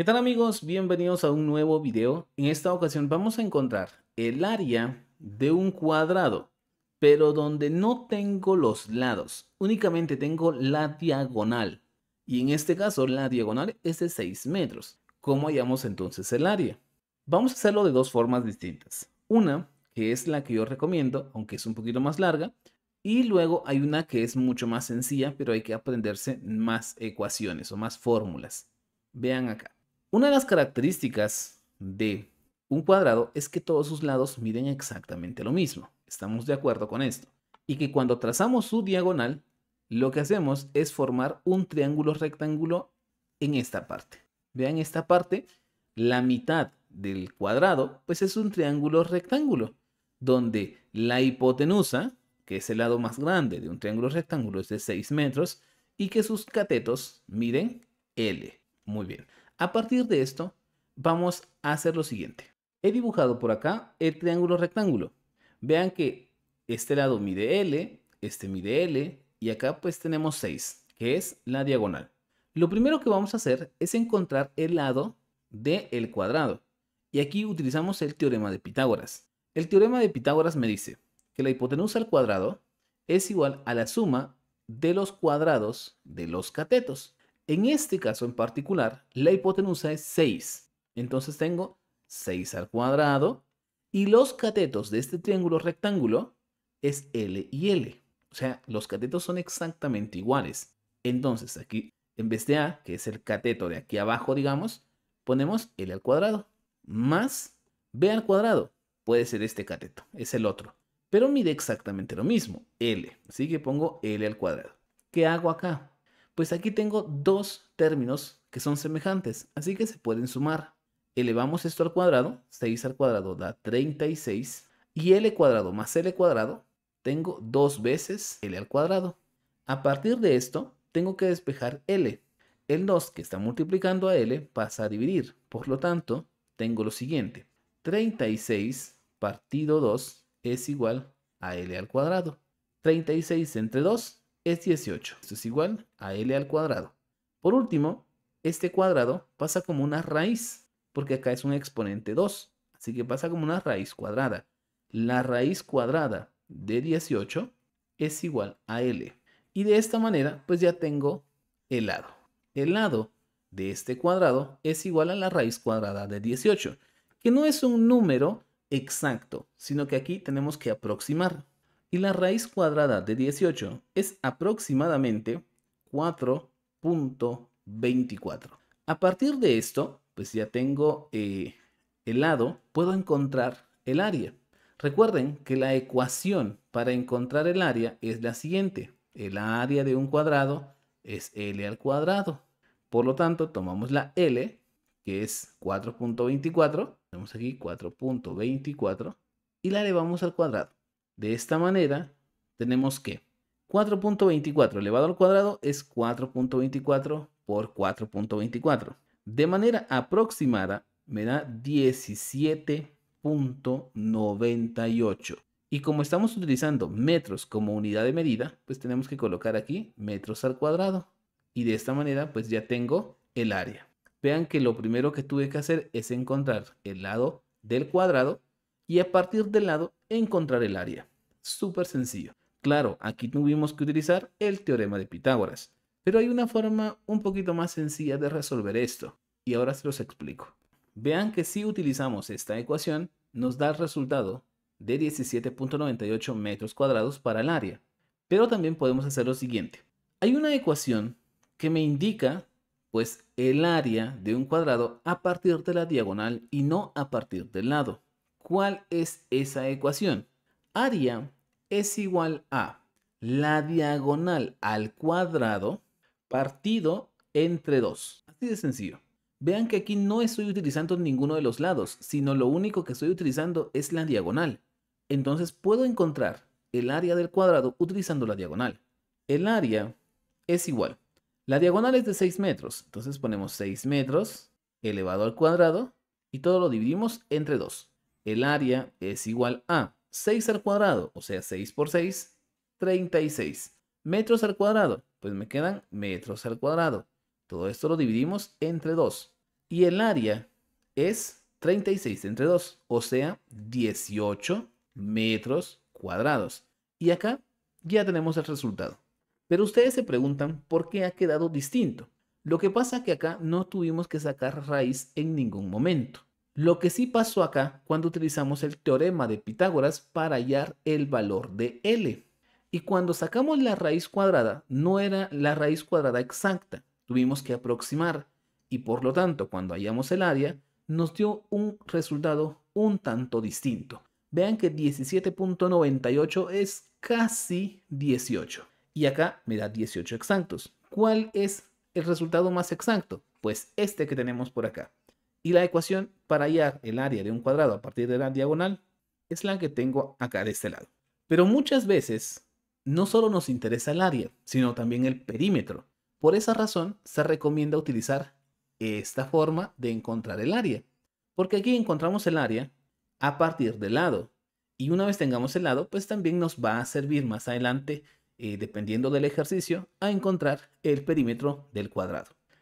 ¿Qué tal amigos? Bienvenidos a un nuevo video. En esta ocasión vamos a encontrar el área de un cuadrado, pero donde no tengo los lados, únicamente tengo la diagonal. Y en este caso la diagonal es de 6 metros. ¿Cómo hallamos entonces el área? Vamos a hacerlo de dos formas distintas. Una, que es la que yo recomiendo, aunque es un poquito más larga. Y luego hay una que es mucho más sencilla, pero hay que aprenderse más ecuaciones o más fórmulas. Vean acá. Una de las características de un cuadrado es que todos sus lados miden exactamente lo mismo. Estamos de acuerdo con esto. Y que cuando trazamos su diagonal, lo que hacemos es formar un triángulo rectángulo en esta parte. Vean esta parte, la mitad del cuadrado, pues es un triángulo rectángulo, donde la hipotenusa, que es el lado más grande de un triángulo rectángulo, es de 6 metros, y que sus catetos miden L. Muy bien. A partir de esto, vamos a hacer lo siguiente. He dibujado por acá el triángulo rectángulo. Vean que este lado mide L, este mide L y acá pues tenemos 6, que es la diagonal. Lo primero que vamos a hacer es encontrar el lado del cuadrado. Y aquí utilizamos el teorema de Pitágoras. El teorema de Pitágoras me dice que la hipotenusa al cuadrado es igual a la suma de los cuadrados de los catetos. En este caso en particular, la hipotenusa es 6. Entonces tengo 6 al cuadrado y los catetos de este triángulo rectángulo es L y L. O sea, los catetos son exactamente iguales. Entonces aquí, en vez de A, que es el cateto de aquí abajo, digamos, ponemos L al cuadrado más B al cuadrado. Puede ser este cateto, es el otro. Pero mide exactamente lo mismo, L. Así que pongo L al cuadrado. ¿Qué hago acá? Pues aquí tengo dos términos que son semejantes, así que se pueden sumar. Elevamos esto al cuadrado, 6 al cuadrado da 36, y L cuadrado más L cuadrado, tengo dos veces L al cuadrado. A partir de esto, tengo que despejar L. El 2 que está multiplicando a L pasa a dividir, por lo tanto, tengo lo siguiente. 36 partido 2 es igual a L al cuadrado. 36 entre 2 es 18. Esto es igual a L al cuadrado. Por último, este cuadrado pasa como una raíz, porque acá es un exponente 2. Así que pasa como una raíz cuadrada. La raíz cuadrada de 18 es igual a L. Y de esta manera, pues ya tengo el lado. El lado de este cuadrado es igual a la raíz cuadrada de 18, que no es un número exacto, sino que aquí tenemos que aproximar y la raíz cuadrada de 18 es aproximadamente 4.24. A partir de esto, pues ya tengo eh, el lado, puedo encontrar el área. Recuerden que la ecuación para encontrar el área es la siguiente. El área de un cuadrado es L al cuadrado. Por lo tanto, tomamos la L, que es 4.24, tenemos aquí 4.24, y la elevamos al cuadrado. De esta manera, tenemos que 4.24 elevado al cuadrado es 4.24 por 4.24. De manera aproximada, me da 17.98. Y como estamos utilizando metros como unidad de medida, pues tenemos que colocar aquí metros al cuadrado. Y de esta manera, pues ya tengo el área. Vean que lo primero que tuve que hacer es encontrar el lado del cuadrado y a partir del lado encontrar el área. Súper sencillo. Claro, aquí tuvimos que utilizar el teorema de Pitágoras, pero hay una forma un poquito más sencilla de resolver esto, y ahora se los explico. Vean que si utilizamos esta ecuación, nos da el resultado de 17.98 metros cuadrados para el área. Pero también podemos hacer lo siguiente. Hay una ecuación que me indica pues el área de un cuadrado a partir de la diagonal y no a partir del lado. ¿Cuál es esa ecuación? Área es igual a la diagonal al cuadrado partido entre 2. Así de sencillo. Vean que aquí no estoy utilizando ninguno de los lados, sino lo único que estoy utilizando es la diagonal. Entonces puedo encontrar el área del cuadrado utilizando la diagonal. El área es igual. La diagonal es de 6 metros, entonces ponemos 6 metros elevado al cuadrado y todo lo dividimos entre 2 el área es igual a 6 al cuadrado, o sea, 6 por 6, 36. Metros al cuadrado, pues me quedan metros al cuadrado. Todo esto lo dividimos entre 2. Y el área es 36 entre 2, o sea, 18 metros cuadrados. Y acá ya tenemos el resultado. Pero ustedes se preguntan por qué ha quedado distinto. Lo que pasa es que acá no tuvimos que sacar raíz en ningún momento. Lo que sí pasó acá cuando utilizamos el teorema de Pitágoras para hallar el valor de L. Y cuando sacamos la raíz cuadrada, no era la raíz cuadrada exacta, tuvimos que aproximar. Y por lo tanto, cuando hallamos el área, nos dio un resultado un tanto distinto. Vean que 17.98 es casi 18. Y acá me da 18 exactos. ¿Cuál es el resultado más exacto? Pues este que tenemos por acá. Y la ecuación para hallar el área de un cuadrado a partir de la diagonal es la que tengo acá de este lado. Pero muchas veces no solo nos interesa el área, sino también el perímetro. Por esa razón se recomienda utilizar esta forma de encontrar el área. Porque aquí encontramos el área a partir del lado. Y una vez tengamos el lado, pues también nos va a servir más adelante, eh, dependiendo del ejercicio, a encontrar el perímetro del cuadrado.